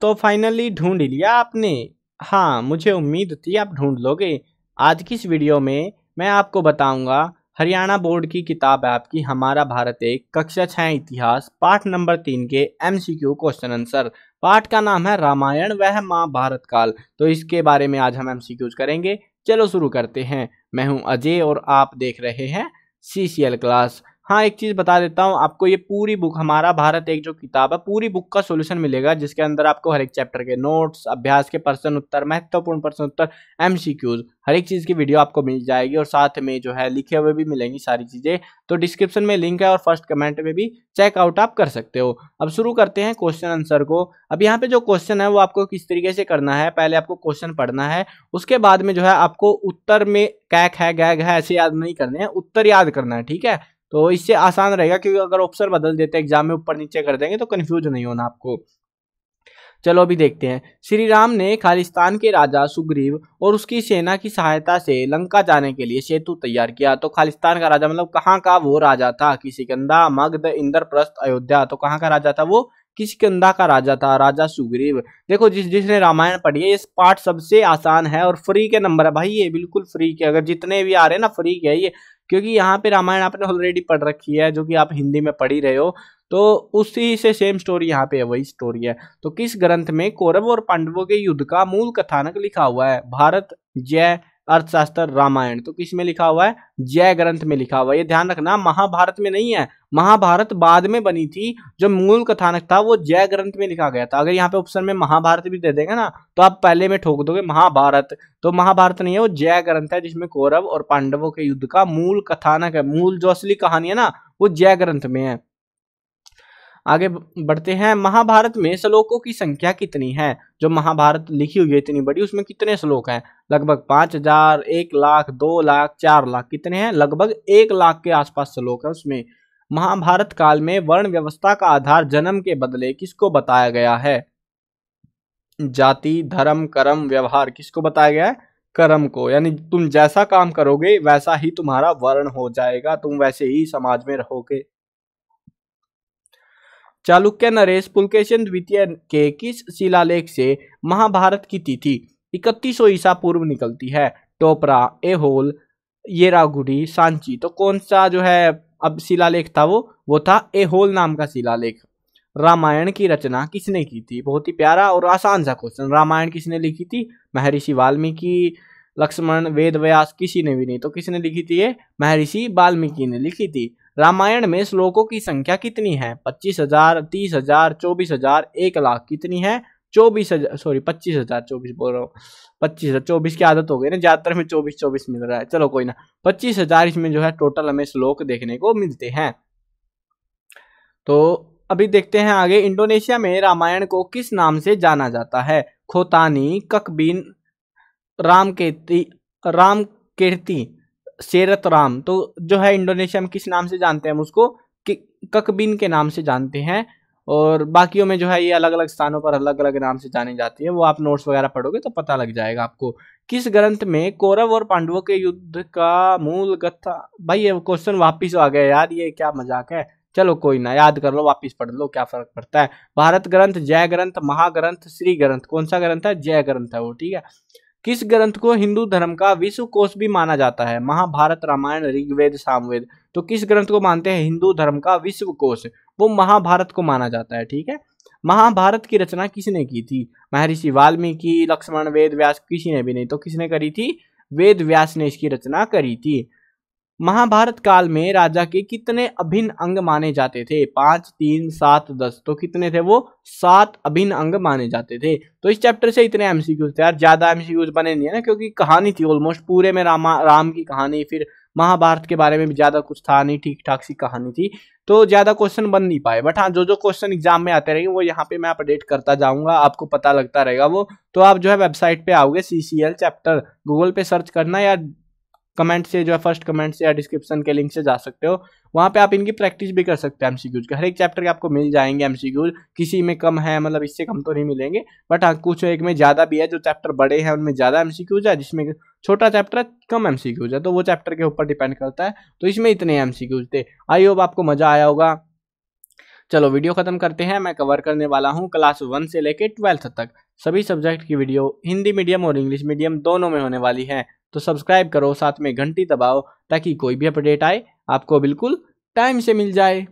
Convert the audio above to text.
तो फाइनली ढूंढ लिया आपने हाँ मुझे उम्मीद थी आप ढूंढ लोगे आज की इस वीडियो में मैं आपको बताऊंगा हरियाणा बोर्ड की किताब है आपकी हमारा भारत एक कक्षा छः इतिहास पाठ नंबर तीन के एमसीक्यू क्वेश्चन आंसर पाठ का नाम है रामायण वह माँ भारत काल तो इसके बारे में आज हम एम करेंगे चलो शुरू करते हैं मैं हूँ अजय और आप देख रहे हैं सी क्लास हाँ एक चीज़ बता देता हूँ आपको ये पूरी बुक हमारा भारत एक जो किताब है पूरी बुक का सोल्यूशन मिलेगा जिसके अंदर आपको हर एक चैप्टर के नोट्स अभ्यास के प्रश्न उत्तर महत्वपूर्ण प्रश्न उत्तर एम हर एक चीज़ की वीडियो आपको मिल जाएगी और साथ में जो है लिखे हुए भी मिलेंगी सारी चीज़ें तो डिस्क्रिप्शन में लिंक है और फर्स्ट कमेंट में भी चेकआउट आप कर सकते हो अब शुरू करते हैं क्वेश्चन आंसर को अब यहाँ पे जो क्वेश्चन है वो आपको किस तरीके से करना है पहले आपको क्वेश्चन पढ़ना है उसके बाद में जो है आपको उत्तर में कैक है गैग है ऐसे याद नहीं करने हैं उत्तर याद करना है ठीक है तो इससे आसान रहेगा क्योंकि अगर ऑप्शन बदल देते हैं एग्जाम में ऊपर नीचे कर देंगे तो कन्फ्यूज नहीं होना आपको चलो अभी देखते हैं श्री राम ने खालिस्तान के राजा सुग्रीव और उसकी सेना की सहायता से लंका जाने के लिए सेतु तैयार किया तो खालिस्तान का राजा मतलब कहाँ का वो राजा था किसी सिकंदा मगध इंद्रप्रस्थ अयोध्या तो कहाँ का राजा था वो किसकंदा का राजा था राजा सुग्रीव देखो जिस जिसने रामायण पढ़ी है इस पार्ट सबसे आसान है और फ्री के नंबर है भाई ये बिल्कुल फ्री के अगर जितने भी आ रहे हैं ना फ्री के है ये क्योंकि यहाँ पे रामायण आपने ऑलरेडी पढ़ रखी है जो कि आप हिंदी में पढ़ ही रहे हो तो उसी से सेम स्टोरी यहाँ पे है वही स्टोरी है तो किस ग्रंथ में कौरव और पांडवों के युद्ध का मूल कथानक लिखा हुआ है भारत जय अर्थशास्त्र रामायण तो किस में लिखा हुआ है जय ग्रंथ में लिखा हुआ है ये ध्यान रखना महाभारत में नहीं है महाभारत बाद में बनी थी जो मूल कथानक था वो जय ग्रंथ में लिखा गया था अगर यहाँ पे ऑप्शन में महाभारत भी दे देंगे ना तो आप पहले में ठोक दोगे महाभारत तो महाभारत नहीं है वो जय ग्रंथ है जिसमें कौरव और पांडवों के युद्ध का मूल कथानक है मूल जो असली कहानी है ना वो जय ग्रंथ में है आगे बढ़ते हैं महाभारत में श्लोकों की संख्या कितनी है जो महाभारत लिखी हुई है इतनी बड़ी उसमें कितने श्लोक हैं लगभग पाँच हजार एक लाख दो लाख चार लाख कितने हैं लगभग एक लाख के आसपास श्लोक है उसमें महाभारत काल में वर्ण व्यवस्था का आधार जन्म के बदले किसको बताया गया है जाति धर्म कर्म व्यवहार किसको बताया गया है कर्म को यानी तुम जैसा काम करोगे वैसा ही तुम्हारा वर्ण हो जाएगा तुम वैसे ही समाज में रहोगे चालुक्य नरेश पुलकेशन द्वितीय के किस शिलालेख से महाभारत की तिथि इकतीस सौ ईसा पूर्व निकलती है टोपरा एहोल येरागुडी सांची तो कौन सा जो है अब शिलालेख था वो वो था एहोल नाम का शिलालेख रामायण की रचना किसने की थी बहुत ही प्यारा और आसान सा क्वेश्चन रामायण किसने लिखी थी महर्षि वाल्मीकि लक्ष्मण वेद व्यास किसी ने भी नहीं तो किसने लिखी थी ये महर्षि वाल्मीकि ने लिखी थी रामायण में श्लोकों की संख्या कितनी है पच्चीस हजार तीस हजार चौबीस हजार एक लाख कितनी है चौबीस हजार सॉरी पच्चीस हजार चौबीस बोल रहा हूँ पच्चीस हजार चौबीस की आदत हो गई ना ज़्यादातर में चौबीस चौबीस मिल रहा है चलो कोई ना पच्चीस हजार इसमें जो है टोटल हमें श्लोक देखने को मिलते हैं तो अभी देखते हैं आगे इंडोनेशिया में रामायण को किस नाम से जाना जाता है खोतानी ककबीन राम केती राम कीर्ति सेरत राम तो जो है इंडोनेशिया में किस नाम से जानते हैं हम उसको ककबिन के नाम से जानते हैं और बाकियों में जो है ये अलग अलग स्थानों पर अलग अलग नाम से जाने जाती है वो आप नोट्स वगैरह पढ़ोगे तो पता लग जाएगा आपको किस ग्रंथ में कौरव और पांडवों के युद्ध का मूल गथा भाई ये क्वेश्चन वापिस आ गया यार ये क्या मजाक है चलो कोई ना याद कर लो वापिस पढ़ लो क्या फर्क पड़ता है भारत ग्रंथ जय ग्रंथ महाग्रंथ श्री ग्रंथ कौन सा ग्रंथ है जय ग्रंथ है वो ठीक है किस ग्रंथ को हिंदू धर्म का विश्व कोश भी माना जाता है महाभारत रामायण ऋग्वेद सामवेद तो किस ग्रंथ को मानते हैं हिंदू धर्म का विश्व कोश वो महाभारत को माना जाता है ठीक है महाभारत की रचना किसने की थी महर्षि वाल्मीकि लक्ष्मण वेद व्यास किसी ने भी नहीं तो किसने करी थी वेद व्यास ने इसकी रचना करी थी महाभारत काल में राजा के कितने अभिन्न अंग माने जाते थे पाँच तीन सात दस तो कितने थे वो सात अभिन्न अंग माने जाते थे तो इस चैप्टर से इतने एमसीक्यूज थे यार ज़्यादा एमसीक्यूज बने नहीं है ना क्योंकि कहानी थी ऑलमोस्ट पूरे में रामा राम की कहानी फिर महाभारत के बारे में भी ज़्यादा कुछ था नहीं ठीक ठाक सी कहानी थी तो ज़्यादा क्वेश्चन बन नहीं पाए बट हाँ जो जो क्वेश्चन एग्जाम में आते रहेंगे वो यहाँ पे मैं अपडेट करता जाऊँगा आपको पता लगता रहेगा वो तो आप जो है वेबसाइट पे आओगे C C L chapter Google पे सर्च करना या कमेंट से जो है फर्स्ट कमेंट से या डिस्क्रिप्शन के लिंक से जा सकते हो वहाँ पे आप इनकी प्रैक्टिस भी कर सकते हैं एमसीक्यूज का हर एक चैप्टर के आपको मिल जाएंगे एमसीक्यूज किसी में कम है मतलब इससे कम तो नहीं मिलेंगे बट हाँ कुछ एक में ज़्यादा भी है जो चैप्टर बड़े हैं उनमें ज़्यादा एमसीक्यूज है जिसमें छोटा चैप्टर है कम एमसीक्यूज है तो वो चैप्टर के ऊपर डिपेंड करता है तो इसमें इतने एमसीक्यूज थे आई होप आपको मज़ा आया होगा चलो वीडियो ख़त्म करते हैं मैं कवर करने वाला हूँ क्लास वन से लेकर ट्वेल्थ तक सभी सब्जेक्ट की वीडियो हिंदी मीडियम और इंग्लिश मीडियम दोनों में होने वाली है तो सब्सक्राइब करो साथ में घंटी दबाओ ताकि कोई भी अपडेट आए आपको बिल्कुल टाइम से मिल जाए